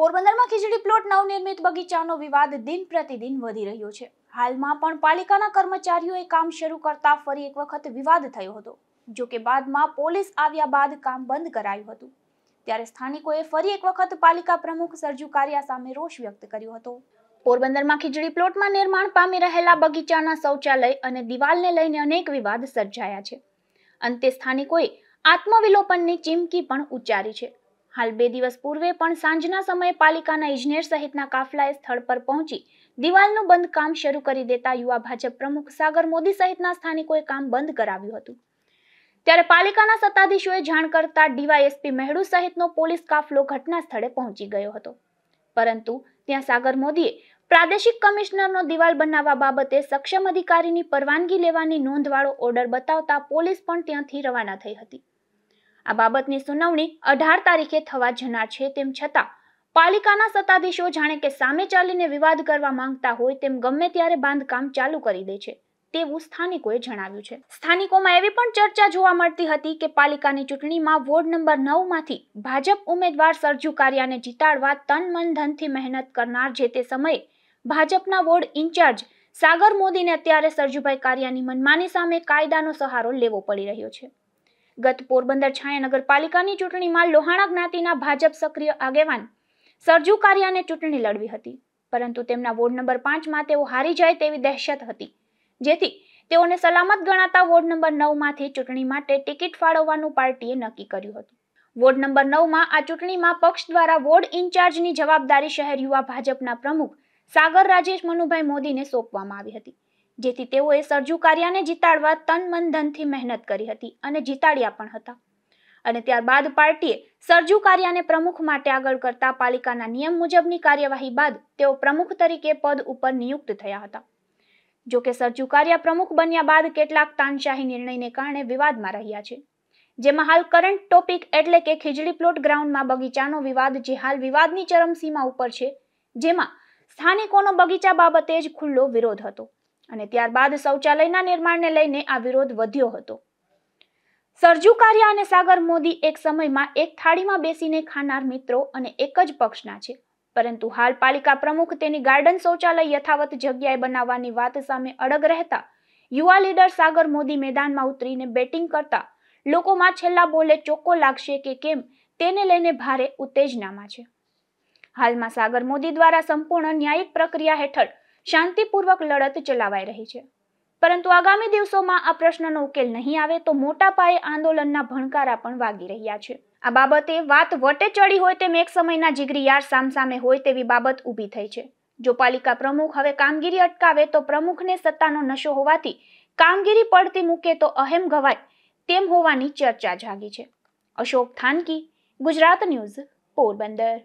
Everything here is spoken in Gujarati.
પોરબંદરમાં ખીચડી પ્લોટ નવનિર્મિત બગીચાનો વિવાદ દિન પ્રતિદિન વધી રહ્યો છે હાલમાં પણ પાલિકાના કર્મચારીઓએ કામ શરૂ કરતા ફરી એક વખત વિવાદ થયો હતો જો કે બાદમાં પોલીસ આવ્યા બાદ કામ બંધ કરાયું હતું ત્યારે સ્થાનિકોએ ફરી એક વખત પાલિકા પ્રમુખ સરજુ કારિયા સામે રોષ વ્યક્ત કર્યો હતો પોરબંદરમાં ખીચડી પ્લોટમાં નિર્માણ પામી રહેલા બગીચાના શૌચાલય અને દિવાલને લઈને અનેક વિવાદ સર્જાયા છે અંતે સ્થાનિકોએ આત્મવિલોપનની ચીમકી પણ ઉચ્ચારી છે હાલ બે દિવસ પૂર્વે પણ સાંજના સમયે પાલિકાના ઇજનેર સહિતના કાફલાએ સ્થળ પર પહોંચી દિવાલનું બંધ કામ શરૂ કરી દેતા યુવા ભાજપ પ્રમુખ સાગર મોદી સહિતના સ્થાનિકોએ કામ બંધ કરાવ્યું હતું ત્યારે પાલિકાના સત્તાધીશોએ જાણ કરતા ડીવાયએસપી મહેડુ સહિતનો પોલીસ કાફલો ઘટના સ્થળે પહોંચી ગયો હતો પરંતુ ત્યાં સાગર મોદીએ પ્રાદેશિક કમિશનરનો દિવાલ બનાવવા બાબતે સક્ષમ અધિકારીની પરવાનગી લેવાની નોંધવાળો ઓર્ડર બતાવતા પોલીસ પણ ત્યાંથી રવાના થઈ હતી આ બાબતની સુનાવણી અઢાર તારીખે થવા જનાર છે તેમ છતાં પાલિકાના સત્તાધીશો જાણે કે સામે ચાલીને વિવાદ કરવા માંગતા હોય તેમ ગમે ત્યારે બાંધકામ ચાલુ કરી દે છે તેવું સ્થાનિકોએ જણાવ્યું છે સ્થાનિકોમાં એવી પણ ચર્ચા જોવા મળતી હતી કે પાલિકાની ચૂંટણીમાં વોર્ડ નંબર નવમાંથી ભાજપ ઉમેદવાર સરજુ કાર્યાને જીતાડવા તન મન ધનથી મહેનત કરનાર જે તે સમયે ભાજપના વોર્ડ ઇન્ચાર્જ સાગર મોદીને અત્યારે સરજુભાઈ કાર્યાની મનમાની સામે કાયદાનો સહારો લેવો પડી રહ્યો છે ગત પોરબંદર છાયા નગરપાલિકાની ચૂંટણીમાં લોહાણા જ્ઞાતિના ભાજપ સક્રિય આગેવાન સરજુ કારિયાને ચૂંટણી લડવી હતી પરંતુ તેમના વોર્ડ નંબર પાંચમાં તેઓ હારી જાય તેવી દહેશત હતી જેથી તેઓને સલામત ગણાતા વોર્ડ નંબર નવમાંથી ચૂંટણી માટે ટિકિટ ફાળવવાનું પાર્ટીએ નક્કી કર્યું હતું વોર્ડ નંબર નવમાં આ ચૂંટણીમાં પક્ષ દ્વારા વોર્ડ ઇન્ચાર્જની જવાબદારી શહેર યુવા ભાજપના પ્રમુખ સાગર રાજેશ મનુભાઈ મોદીને સોંપવામાં આવી હતી જેથી તેઓએ સરજુ કાર્યને જીતાડવા તન મન ધનથી મહેનત કરી હતી અને જીતાડ્યા પણ હતા અને ત્યારબાદ પાર્ટીએ સર્જુ કાર્યને પ્રમુખ માટે આગળ કરતા પાલિકાના નિયમ મુજબની કાર્યવાહી બાદ તેઓ પ્રમુખ તરીકે પદ ઉપર નિયુક્ત થયા હતા જો કે સર્જુ કાર્યા પ્રમુખ બન્યા બાદ કેટલાક તાનશાહી નિર્ણયને કારણે વિવાદમાં રહ્યા છે જેમાં હાલ કરંટ ટોપિક એટલે કે ખીજડી પ્લોટ ગ્રાઉન્ડમાં બગીચાનો વિવાદ જે હાલ વિવાદની ચરમસીમા ઉપર છે જેમાં સ્થાનિકોનો બગીચા બાબતે જ ખુલ્લો વિરોધ હતો અને ત્યારબાદ શૌચાલયના નિર્માણને લઈને આ વિરોધ વધ્યો હતો સરજુ કારિયા અને સાગર મોદી એક સમયમાં એક થાળીમાં બેસીને ખાનાર મિત્રો અને એક જ પક્ષના છે પરંતુ હાલ પાલિકા પ્રમુખ તેની ગાર્ડન શૌચાલય યથાવત જગ્યાએ બનાવવાની વાત સામે અડગ રહેતા યુવા લીડર સાગર મોદી મેદાનમાં ઉતરીને બેટિંગ કરતા લોકોમાં છેલ્લા બોલે ચોખ્ખો લાગશે કે કેમ તેને લઈને ભારે ઉત્તેજનામાં છે હાલમાં સાગર મોદી દ્વારા સંપૂર્ણ ન્યાયિક પ્રક્રિયા હેઠળ શાંતિપૂર્વક લડત ચલાવાઈ રહી છે પરંતુ આગામી દિવસોમાં આ પ્રશ્નનો ઉકેલ નહીં આવે તો મોટા પાયે આંદોલનના ભણકારા પણ વાગી રહ્યા છે આ બાબતે વાત વટે ચડી હોય તેમ એક સમયના જીગરીયાર સામસામે હોય તેવી બાબત ઊભી થઈ છે જો પાલિકા પ્રમુખ હવે કામગીરી અટકાવે તો પ્રમુખને સત્તાનો નશો હોવાથી કામગીરી પડતી મૂકે તો અહેમ ગવાય તેમ હોવાની ચર્ચા જાગી છે અશોક થાનકી ગુજરાત ન્યૂઝ પોરબંદર